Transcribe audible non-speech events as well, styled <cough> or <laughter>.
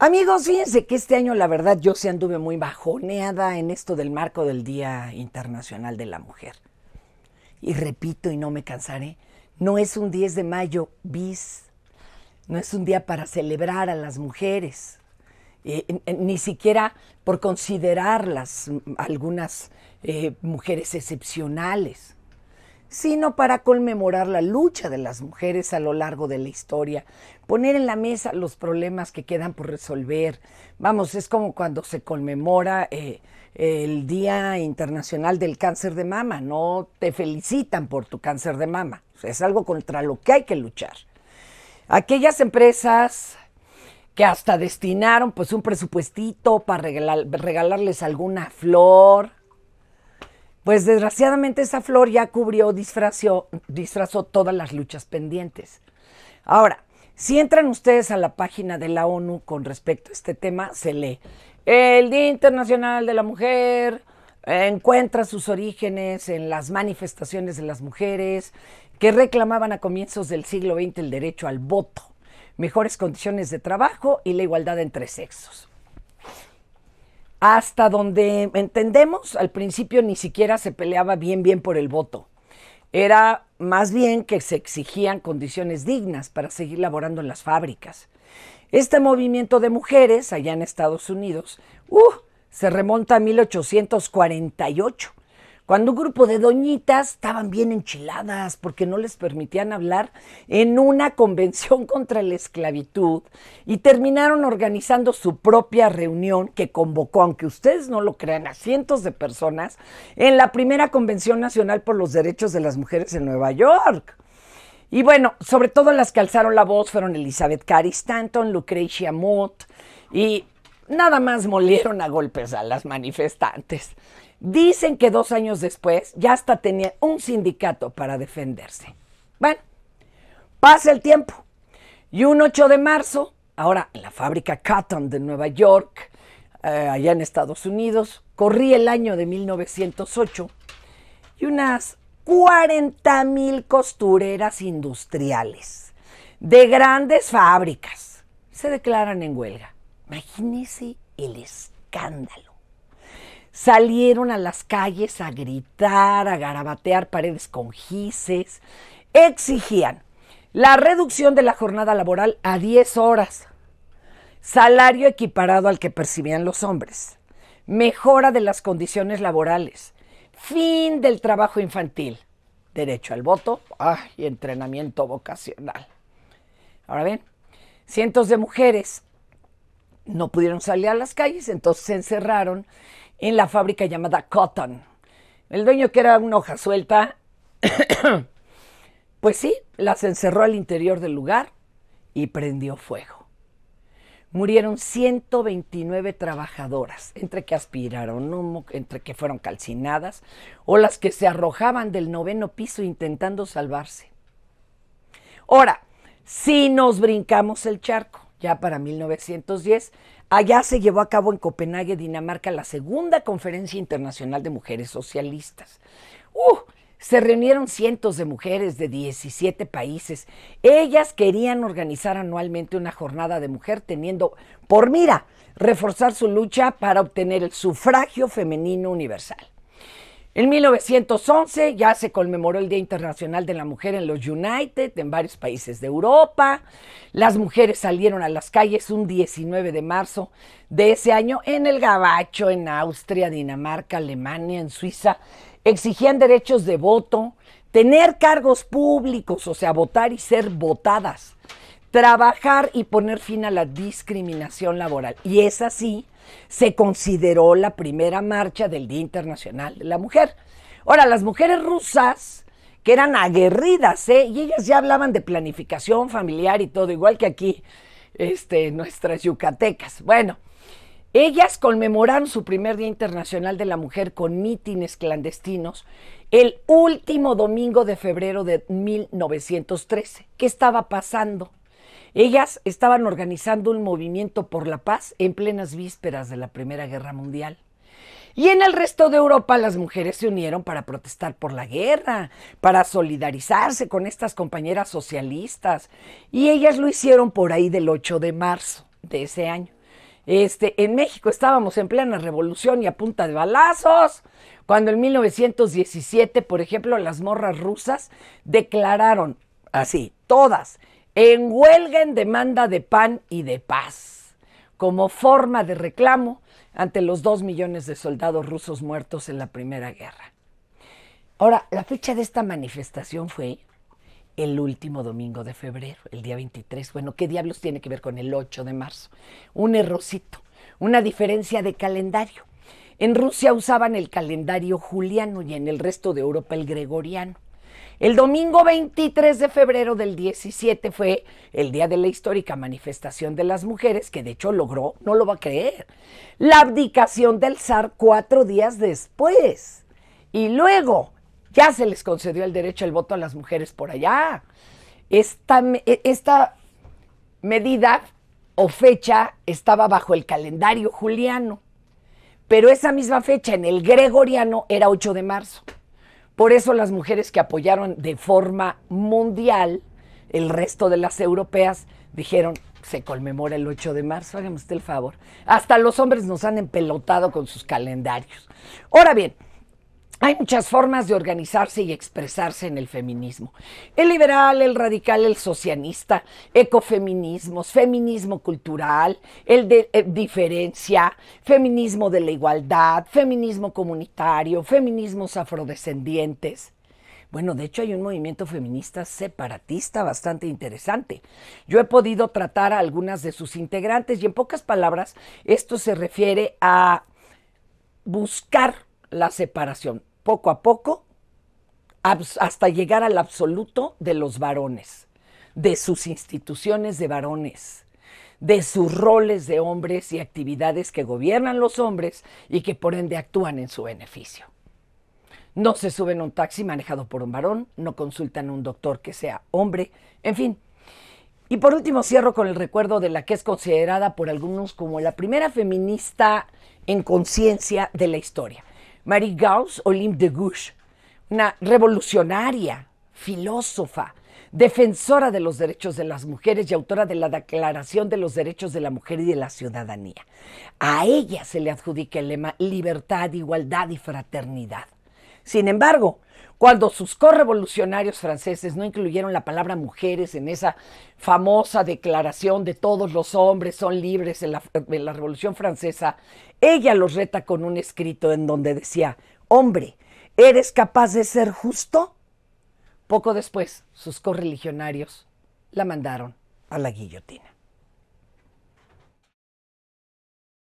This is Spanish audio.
Amigos, fíjense que este año la verdad yo se anduve muy bajoneada en esto del marco del Día Internacional de la Mujer. Y repito y no me cansaré, no es un 10 de mayo bis, no es un día para celebrar a las mujeres, eh, ni siquiera por considerarlas algunas eh, mujeres excepcionales sino para conmemorar la lucha de las mujeres a lo largo de la historia, poner en la mesa los problemas que quedan por resolver. Vamos, es como cuando se conmemora eh, el Día Internacional del Cáncer de Mama, no te felicitan por tu cáncer de mama, es algo contra lo que hay que luchar. Aquellas empresas que hasta destinaron pues un presupuestito para regalarles alguna flor, pues desgraciadamente esa flor ya cubrió, disfrazó todas las luchas pendientes. Ahora, si entran ustedes a la página de la ONU con respecto a este tema, se lee. El Día Internacional de la Mujer encuentra sus orígenes en las manifestaciones de las mujeres que reclamaban a comienzos del siglo XX el derecho al voto, mejores condiciones de trabajo y la igualdad entre sexos hasta donde entendemos, al principio ni siquiera se peleaba bien bien por el voto. Era más bien que se exigían condiciones dignas para seguir laborando en las fábricas. Este movimiento de mujeres allá en Estados Unidos uh, se remonta a 1848 cuando un grupo de doñitas estaban bien enchiladas porque no les permitían hablar en una convención <laughs> contra la esclavitud y terminaron organizando su propia reunión que convocó, aunque ustedes no lo crean, a cientos de personas en la primera Convención Nacional por los Derechos de las Mujeres en Nueva York. Y bueno, sobre todo las que alzaron la voz fueron Elizabeth Cary Stanton, Lucretia Mott y nada más molieron a golpes a las manifestantes. Dicen que dos años después ya hasta tenía un sindicato para defenderse. Bueno, pasa el tiempo. Y un 8 de marzo, ahora en la fábrica Cotton de Nueva York, eh, allá en Estados Unidos, corría el año de 1908 y unas 40 mil costureras industriales de grandes fábricas se declaran en huelga. Imagínese el escándalo salieron a las calles a gritar, a garabatear paredes con gises, exigían la reducción de la jornada laboral a 10 horas, salario equiparado al que percibían los hombres, mejora de las condiciones laborales, fin del trabajo infantil, derecho al voto y entrenamiento vocacional. Ahora bien, cientos de mujeres no pudieron salir a las calles, entonces se encerraron en la fábrica llamada Cotton. El dueño, que era una hoja suelta, <coughs> pues sí, las encerró al interior del lugar y prendió fuego. Murieron 129 trabajadoras, entre que aspiraron humo, entre que fueron calcinadas o las que se arrojaban del noveno piso intentando salvarse. Ahora, si nos brincamos el charco, ya para 1910. Allá se llevó a cabo en Copenhague, Dinamarca, la segunda conferencia internacional de mujeres socialistas. ¡Uh! se reunieron cientos de mujeres de 17 países. Ellas querían organizar anualmente una jornada de mujer teniendo por mira reforzar su lucha para obtener el sufragio femenino universal. En 1911 ya se conmemoró el Día Internacional de la Mujer en los United, en varios países de Europa. Las mujeres salieron a las calles un 19 de marzo de ese año en el Gabacho, en Austria, Dinamarca, Alemania, en Suiza. Exigían derechos de voto, tener cargos públicos, o sea, votar y ser votadas trabajar y poner fin a la discriminación laboral. Y es así, se consideró la primera marcha del Día Internacional de la Mujer. Ahora, las mujeres rusas, que eran aguerridas, ¿eh? y ellas ya hablaban de planificación familiar y todo, igual que aquí este, nuestras yucatecas. Bueno, ellas conmemoraron su primer Día Internacional de la Mujer con mítines clandestinos el último domingo de febrero de 1913. ¿Qué estaba pasando? Ellas estaban organizando un movimiento por la paz en plenas vísperas de la Primera Guerra Mundial. Y en el resto de Europa las mujeres se unieron para protestar por la guerra, para solidarizarse con estas compañeras socialistas. Y ellas lo hicieron por ahí del 8 de marzo de ese año. Este, en México estábamos en plena revolución y a punta de balazos, cuando en 1917, por ejemplo, las morras rusas declararon así, todas, en huelga en demanda de pan y de paz, como forma de reclamo ante los dos millones de soldados rusos muertos en la Primera Guerra. Ahora, la fecha de esta manifestación fue el último domingo de febrero, el día 23. Bueno, ¿qué diablos tiene que ver con el 8 de marzo? Un errocito, una diferencia de calendario. En Rusia usaban el calendario juliano y en el resto de Europa el gregoriano. El domingo 23 de febrero del 17 fue el día de la histórica manifestación de las mujeres, que de hecho logró, no lo va a creer, la abdicación del zar cuatro días después. Y luego ya se les concedió el derecho al voto a las mujeres por allá. Esta, e, esta medida o fecha estaba bajo el calendario juliano, pero esa misma fecha en el gregoriano era 8 de marzo. Por eso las mujeres que apoyaron de forma mundial el resto de las europeas dijeron, se conmemora el 8 de marzo, hágame usted el favor. Hasta los hombres nos han empelotado con sus calendarios. Ahora bien, hay muchas formas de organizarse y expresarse en el feminismo. El liberal, el radical, el socialista, ecofeminismos, feminismo cultural, el de eh, diferencia, feminismo de la igualdad, feminismo comunitario, feminismos afrodescendientes. Bueno, de hecho hay un movimiento feminista separatista bastante interesante. Yo he podido tratar a algunas de sus integrantes y en pocas palabras esto se refiere a buscar la separación, poco a poco hasta llegar al absoluto de los varones, de sus instituciones de varones, de sus roles de hombres y actividades que gobiernan los hombres y que por ende actúan en su beneficio. No se suben a un taxi manejado por un varón, no consultan a un doctor que sea hombre, en fin. Y por último cierro con el recuerdo de la que es considerada por algunos como la primera feminista en conciencia de la historia. Marie Gauss Olympe de Gouche, una revolucionaria, filósofa, defensora de los derechos de las mujeres y autora de la Declaración de los Derechos de la Mujer y de la Ciudadanía. A ella se le adjudica el lema libertad, igualdad y fraternidad. Sin embargo, cuando sus correvolucionarios franceses no incluyeron la palabra mujeres en esa famosa declaración de todos los hombres son libres en la, Revolución Francesa, ella los reta con un escrito en donde decía, hombre, ¿eres capaz de ser justo? Poco después, sus correligionarios la mandaron a la guillotina.